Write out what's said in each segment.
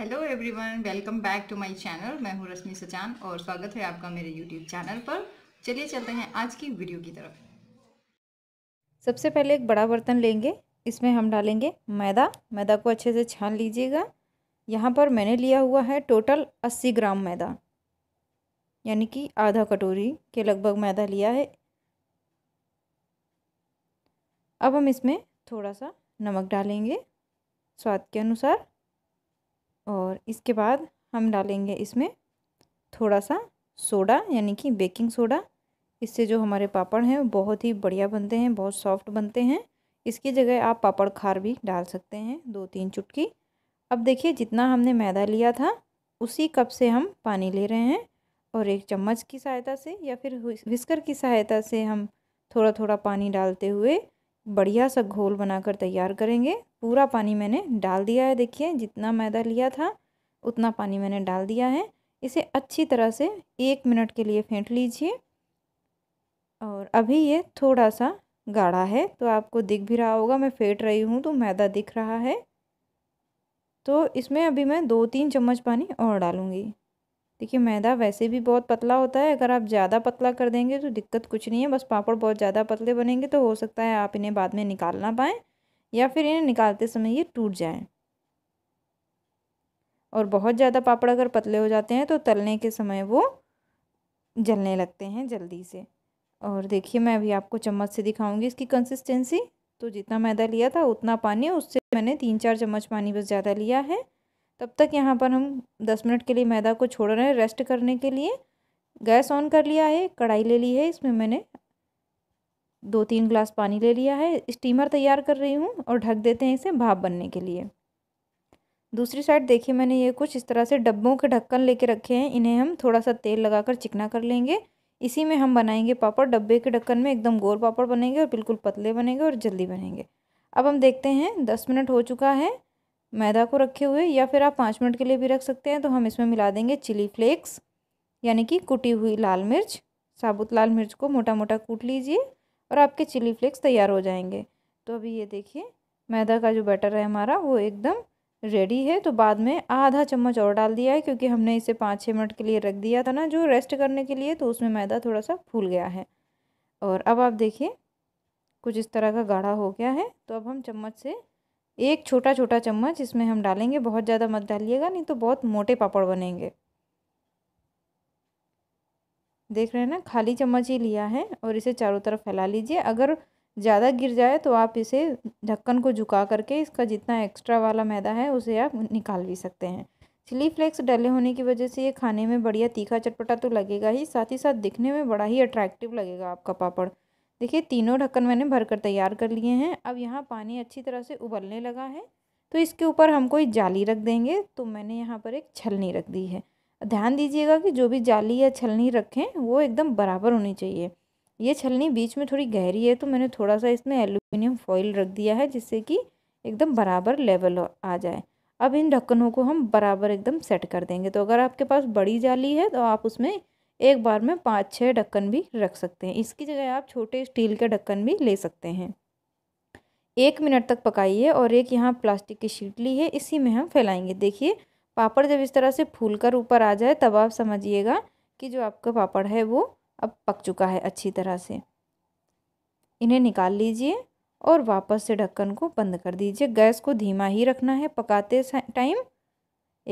hello everyone welcome back to my channel मैं हूँ रश्मि सचान और स्वागत है आपका मेरे यूट्यूब चैनल पर चलिए चलते हैं आज की वीडियो की तरफ सबसे पहले एक बड़ा बर्तन लेंगे इसमें हम डालेंगे मैदा मैदा को अच्छे से छान लीजिएगा यहाँ पर मैंने लिया हुआ है टोटल अस्सी ग्राम मैदा यानी कि आधा कटोरी के लगभग मैदा लिया है अब हम इसमें थोड़ा सा नमक डालेंगे स्वाद के अनुसार और इसके बाद हम डालेंगे इसमें थोड़ा सा सोडा यानी कि बेकिंग सोडा इससे जो हमारे पापड़ हैं बहुत ही बढ़िया बनते हैं बहुत सॉफ्ट बनते हैं इसकी जगह आप पापड़ खार भी डाल सकते हैं दो तीन चुटकी अब देखिए जितना हमने मैदा लिया था उसी कप से हम पानी ले रहे हैं और एक चम्मच की सहायता से या फिर विस्कर की सहायता से हम थोड़ा थोड़ा पानी डालते हुए बढ़िया सा घोल बनाकर तैयार करेंगे पूरा पानी मैंने डाल दिया है देखिए जितना मैदा लिया था उतना पानी मैंने डाल दिया है इसे अच्छी तरह से एक मिनट के लिए फेंट लीजिए और अभी ये थोड़ा सा गाढ़ा है तो आपको दिख भी रहा होगा मैं फेंट रही हूँ तो मैदा दिख रहा है तो इसमें अभी मैं दो तीन चम्मच पानी और डालूँगी देखिए मैदा वैसे भी बहुत पतला होता है अगर आप ज़्यादा पतला कर देंगे तो दिक्कत कुछ नहीं है बस पापड़ बहुत ज़्यादा पतले बनेंगे तो हो सकता है आप इन्हें बाद में निकाल ना पाएँ या फिर इन्हें निकालते समय ये टूट जाएं और बहुत ज़्यादा पापड़ अगर पतले हो जाते हैं तो तलने के समय वो जलने लगते हैं जल्दी से और देखिए मैं अभी आपको चम्मच से दिखाऊंगी इसकी कंसिस्टेंसी तो जितना मैदा लिया था उतना पानी उससे मैंने तीन चार चम्मच पानी बस ज़्यादा लिया है तब तक यहाँ पर हम दस मिनट के लिए मैदा को छोड़ रहे हैं रेस्ट करने के लिए गैस ऑन कर लिया है कढ़ाई ले ली है इसमें मैंने दो तीन ग्लास पानी ले लिया है स्टीमर तैयार कर रही हूँ और ढक देते हैं इसे भाप बनने के लिए दूसरी साइड देखिए मैंने ये कुछ इस तरह से डब्बों के ढक्कन लेके रखे हैं इन्हें हम थोड़ा सा तेल लगाकर चिकना कर लेंगे इसी में हम बनाएंगे पापड़ डब्बे के ढक्कन में एकदम गोल पापड़ बनेंगे और बिल्कुल पतले बनेंगे और जल्दी बनेंगे अब हम देखते हैं दस मिनट हो चुका है मैदा को रखे हुए या फिर आप पाँच मिनट के लिए भी रख सकते हैं तो हम इसमें मिला देंगे चिली फ्लेक्स यानी कि कुटी हुई लाल मिर्च साबुत लाल मिर्च को मोटा मोटा कूट लीजिए और आपके चिली फ्लेक्स तैयार हो जाएंगे तो अभी ये देखिए मैदा का जो बैटर है हमारा वो एकदम रेडी है तो बाद में आधा चम्मच और डाल दिया है क्योंकि हमने इसे पाँच छः मिनट के लिए रख दिया था ना जो रेस्ट करने के लिए तो उसमें मैदा थोड़ा सा फूल गया है और अब आप देखिए कुछ इस तरह का गाढ़ा हो गया है तो अब हम चम्मच से एक छोटा छोटा चम्मच इसमें हम डालेंगे बहुत ज़्यादा मत डालिएगा नहीं तो बहुत मोटे पापड़ बनेंगे देख रहे हैं ना खाली चम्मच ही लिया है और इसे चारों तरफ फैला लीजिए अगर ज़्यादा गिर जाए तो आप इसे ढक्कन को झुका करके इसका जितना एक्स्ट्रा वाला मैदा है उसे आप निकाल भी सकते हैं चिली फ्लेक्स डले होने की वजह से ये खाने में बढ़िया तीखा चटपटा तो लगेगा ही साथ ही साथ दिखने में बड़ा ही अट्रैक्टिव लगेगा आपका पापड़ देखिए तीनों ढक्कन मैंने भरकर तैयार कर लिए हैं अब यहाँ पानी अच्छी तरह से उबलने लगा है तो इसके ऊपर हम कोई जाली रख देंगे तो मैंने यहाँ पर एक छलनी रख दी है ध्यान दीजिएगा कि जो भी जाली या छलनी रखें वो एकदम बराबर होनी चाहिए ये छलनी बीच में थोड़ी गहरी है तो मैंने थोड़ा सा इसमें एल्यूमिनियम फॉइल रख दिया है जिससे कि एकदम बराबर लेवल आ जाए अब इन ढक्कनों को हम बराबर एकदम सेट कर देंगे तो अगर आपके पास बड़ी जाली है तो आप उसमें एक बार में पाँच छः ढक्कन भी रख सकते हैं इसकी जगह आप छोटे स्टील के ढक्कन भी ले सकते हैं एक मिनट तक पकाइए और एक यहाँ प्लास्टिक की शीट ली है इसी में हम फैलाएंगे देखिए पापड़ जब इस तरह से फूल कर ऊपर आ जाए तब आप समझिएगा कि जो आपका पापड़ है वो अब पक चुका है अच्छी तरह से इन्हें निकाल लीजिए और वापस से ढक्कन को बंद कर दीजिए गैस को धीमा ही रखना है पकाते टाइम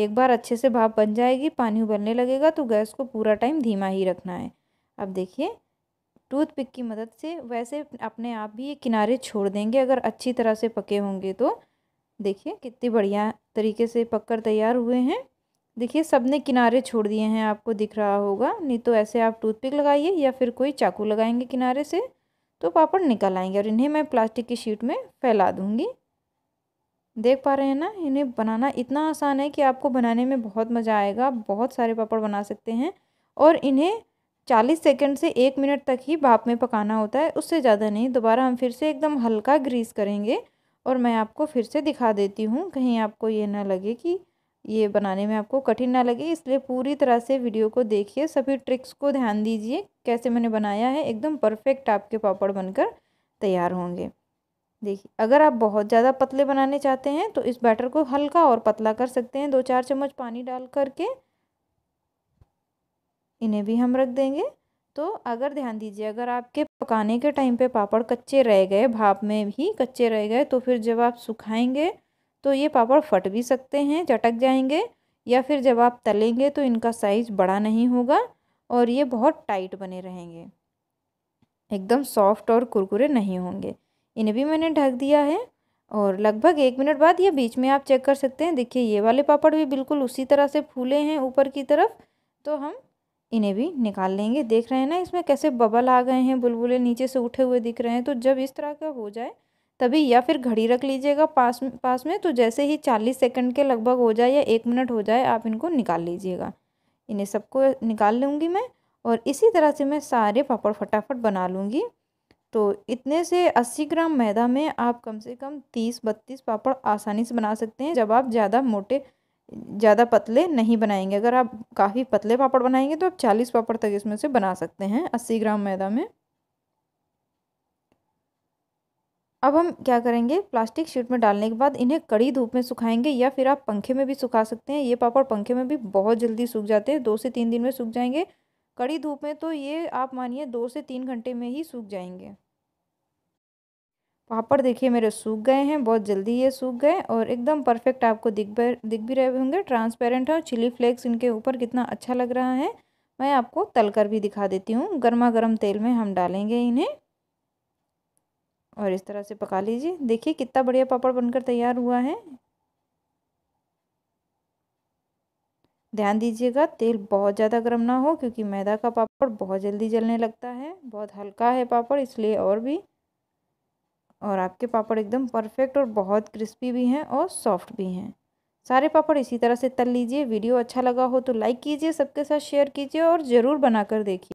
एक बार अच्छे से भाप बन जाएगी पानी उबलने लगेगा तो गैस को पूरा टाइम धीमा ही रखना है अब देखिए टूथपिक की मदद से वैसे अपने आप भी ये किनारे छोड़ देंगे अगर अच्छी तरह से पके होंगे तो देखिए कितनी बढ़िया तरीके से पककर तैयार हुए हैं देखिए सब ने किनारे छोड़ दिए हैं आपको दिख रहा होगा नहीं तो ऐसे आप टूथपिक लगाइए या फिर कोई चाकू लगाएंगे किनारे से तो पापड़ निकल आएंगे और इन्हें मैं प्लास्टिक की शीट में फैला दूँगी देख पा रहे हैं ना इन्हें बनाना इतना आसान है कि आपको बनाने में बहुत मज़ा आएगा बहुत सारे पापड़ बना सकते हैं और इन्हें चालीस सेकेंड से एक मिनट तक ही भाप में पकाना होता है उससे ज़्यादा नहीं दोबारा हम फिर से एकदम हल्का ग्रीस करेंगे और मैं आपको फिर से दिखा देती हूँ कहीं आपको ये ना लगे कि ये बनाने में आपको कठिन ना लगे इसलिए पूरी तरह से वीडियो को देखिए सभी ट्रिक्स को ध्यान दीजिए कैसे मैंने बनाया है एकदम परफेक्ट आपके पापड़ बनकर तैयार होंगे देखिए अगर आप बहुत ज़्यादा पतले बनाने चाहते हैं तो इस बैटर को हल्का और पतला कर सकते हैं दो चार चम्मच पानी डाल करके इन्हें भी हम रख देंगे तो अगर ध्यान दीजिए अगर आपके पकाने के टाइम पे पापड़ कच्चे रह गए भाप में भी कच्चे रह गए तो फिर जब आप सुखाएंगे तो ये पापड़ फट भी सकते हैं चटक जाएंगे या फिर जब आप तलेंगे तो इनका साइज़ बड़ा नहीं होगा और ये बहुत टाइट बने रहेंगे एकदम सॉफ्ट और कुरकुरे नहीं होंगे इन्हें भी मैंने ढक दिया है और लगभग एक मिनट बाद ये बीच में आप चेक कर सकते हैं देखिए ये वाले पापड़ भी बिल्कुल उसी तरह से फूले हैं ऊपर की तरफ तो हम इन्हें भी निकाल लेंगे देख रहे हैं ना इसमें कैसे बबल आ गए हैं बुलबुले नीचे से उठे हुए दिख रहे हैं तो जब इस तरह का हो जाए तभी या फिर घड़ी रख लीजिएगा पास पास में तो जैसे ही चालीस सेकंड के लगभग हो जाए या एक मिनट हो जाए आप इनको निकाल लीजिएगा इन्हें सबको निकाल लूँगी मैं और इसी तरह से मैं सारे पापड़ फटाफट बना लूँगी तो इतने से अस्सी ग्राम मैदा में आप कम से कम तीस बत्तीस पापड़ आसानी से बना सकते हैं जब आप ज़्यादा मोटे ज़्यादा पतले नहीं बनाएंगे अगर आप काफ़ी पतले पापड़ बनाएंगे तो आप चालीस पापड़ तक इसमें से बना सकते हैं अस्सी ग्राम मैदा में अब हम क्या करेंगे प्लास्टिक शीट में डालने के बाद इन्हें कड़ी धूप में सुखाएंगे या फिर आप पंखे में भी सुखा सकते हैं ये पापड़ पंखे में भी बहुत जल्दी सूख जाते हैं दो से तीन दिन में सूख जाएंगे कड़ी धूप में तो ये आप मानिए दो से तीन घंटे में ही सूख जाएंगे पापड़ देखिए मेरे सूख गए हैं बहुत जल्दी ये सूख गए और एकदम परफेक्ट आपको दिख दिख भी रहे होंगे ट्रांसपेरेंट है और चिली फ्लेक्स इनके ऊपर कितना अच्छा लग रहा है मैं आपको तल कर भी दिखा देती हूँ गर्मा गर्म तेल में हम डालेंगे इन्हें और इस तरह से पका लीजिए देखिए कितना बढ़िया पापड़ बनकर तैयार हुआ है ध्यान दीजिएगा तेल बहुत ज़्यादा गर्म ना हो क्योंकि मैदा का पापड़ बहुत जल्दी जलने लगता है बहुत हल्का है पापड़ इसलिए और भी और आपके पापड़ एकदम परफेक्ट और बहुत क्रिस्पी भी हैं और सॉफ्ट भी हैं सारे पापड़ इसी तरह से तल लीजिए वीडियो अच्छा लगा हो तो लाइक कीजिए सबके साथ शेयर कीजिए और ज़रूर बनाकर देखिए